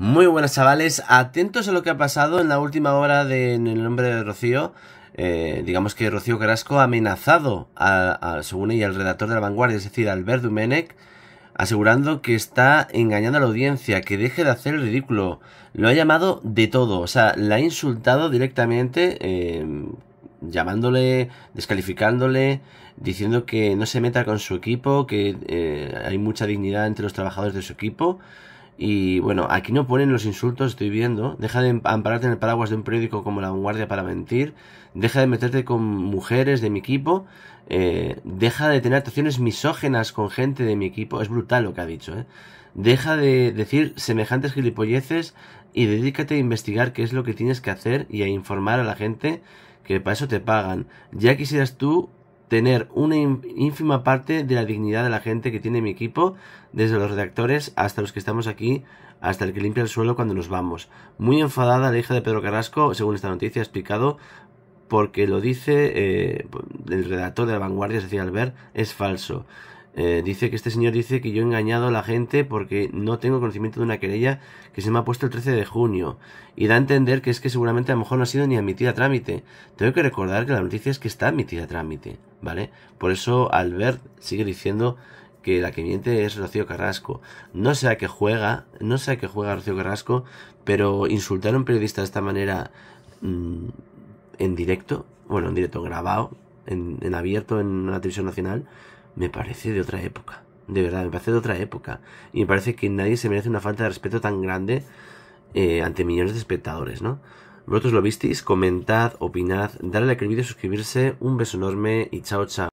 Muy buenas chavales, atentos a lo que ha pasado en la última hora de, en el nombre de Rocío. Eh, digamos que Rocío Carrasco ha amenazado, a, según ella, al redactor de la vanguardia, es decir, Albert Dumenech, asegurando que está engañando a la audiencia, que deje de hacer el ridículo. Lo ha llamado de todo, o sea, la ha insultado directamente, eh, llamándole, descalificándole, diciendo que no se meta con su equipo, que eh, hay mucha dignidad entre los trabajadores de su equipo. Y bueno, aquí no ponen los insultos, estoy viendo. Deja de ampararte en el paraguas de un periódico como La Vanguardia para mentir. Deja de meterte con mujeres de mi equipo. Eh, deja de tener actuaciones misógenas con gente de mi equipo. Es brutal lo que ha dicho, ¿eh? Deja de decir semejantes gilipolleces y dedícate a investigar qué es lo que tienes que hacer y a informar a la gente que para eso te pagan. Ya quisieras tú tener una ínfima parte de la dignidad de la gente que tiene mi equipo, desde los redactores hasta los que estamos aquí, hasta el que limpia el suelo cuando nos vamos. Muy enfadada la hija de Pedro Carrasco, según esta noticia, ha explicado porque lo dice eh, el redactor de la vanguardia, es Albert, es falso. Eh, dice que este señor dice que yo he engañado a la gente porque no tengo conocimiento de una querella que se me ha puesto el 13 de junio. Y da a entender que es que seguramente a lo mejor no ha sido ni admitida a trámite. Tengo que recordar que la noticia es que está admitida a trámite, ¿vale? Por eso Albert sigue diciendo que la que miente es Rocío Carrasco. No sé a qué juega, no sé a qué juega Rocío Carrasco, pero insultar a un periodista de esta manera mm, en directo, bueno, en directo grabado, en, en abierto en una televisión nacional, me parece de otra época. De verdad, me parece de otra época. Y me parece que nadie se merece una falta de respeto tan grande eh, ante millones de espectadores, ¿no? Vosotros lo visteis, comentad, opinad, darle a like al vídeo, suscribirse, un beso enorme y chao chao.